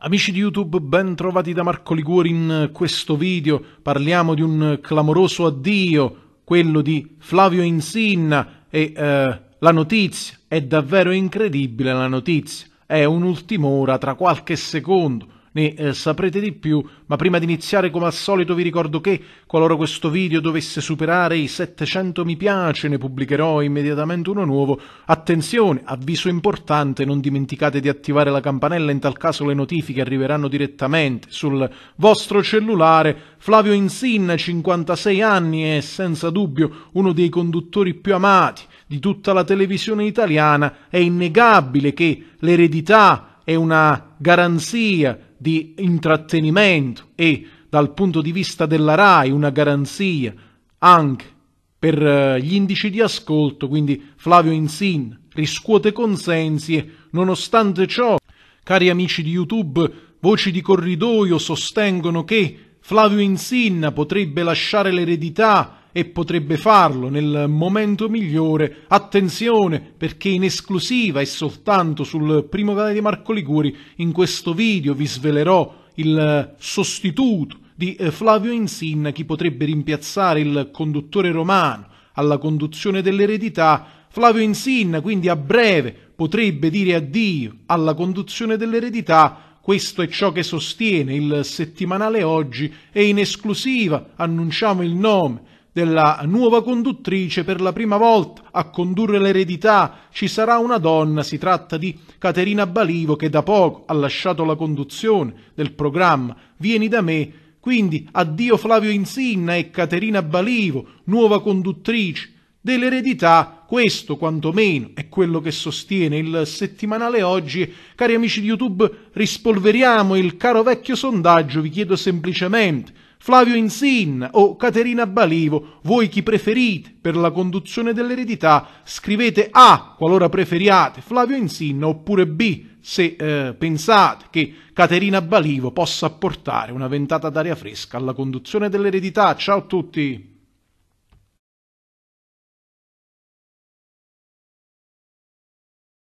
Amici di YouTube, ben trovati da Marco Liguori in questo video. Parliamo di un clamoroso addio, quello di Flavio Insinna e eh, la notizia, è davvero incredibile la notizia, è un'ultima ora tra qualche secondo ne eh, saprete di più, ma prima di iniziare come al solito vi ricordo che qualora questo video dovesse superare i 700 mi piace ne pubblicherò immediatamente uno nuovo. Attenzione, avviso importante, non dimenticate di attivare la campanella, in tal caso le notifiche arriveranno direttamente sul vostro cellulare. Flavio Insin, 56 anni, è senza dubbio uno dei conduttori più amati di tutta la televisione italiana, è innegabile che l'eredità è una garanzia di intrattenimento e dal punto di vista della RAI una garanzia anche per eh, gli indici di ascolto, quindi Flavio Insin riscuote consensi e nonostante ciò, cari amici di YouTube, voci di corridoio sostengono che Flavio Insin potrebbe lasciare l'eredità e potrebbe farlo nel momento migliore. Attenzione perché in esclusiva e soltanto sul primo canale di Marco Liguri in questo video vi svelerò il sostituto di eh, Flavio Insinna chi potrebbe rimpiazzare il conduttore romano alla conduzione dell'eredità. Flavio Insinna quindi a breve potrebbe dire addio alla conduzione dell'eredità questo è ciò che sostiene il settimanale oggi e in esclusiva annunciamo il nome della nuova conduttrice per la prima volta a condurre l'eredità. Ci sarà una donna, si tratta di Caterina Balivo che da poco ha lasciato la conduzione del programma Vieni da me. Quindi addio Flavio Insinna e Caterina Balivo, nuova conduttrice dell'eredità, questo quantomeno è quello che sostiene il settimanale oggi. Cari amici di YouTube, rispolveriamo il caro vecchio sondaggio, vi chiedo semplicemente Flavio Insinna o Caterina Balivo, voi chi preferite per la conduzione dell'eredità, scrivete A qualora preferiate Flavio Insinna oppure B se eh, pensate che Caterina Balivo possa apportare una ventata d'aria fresca alla conduzione dell'eredità. Ciao a tutti!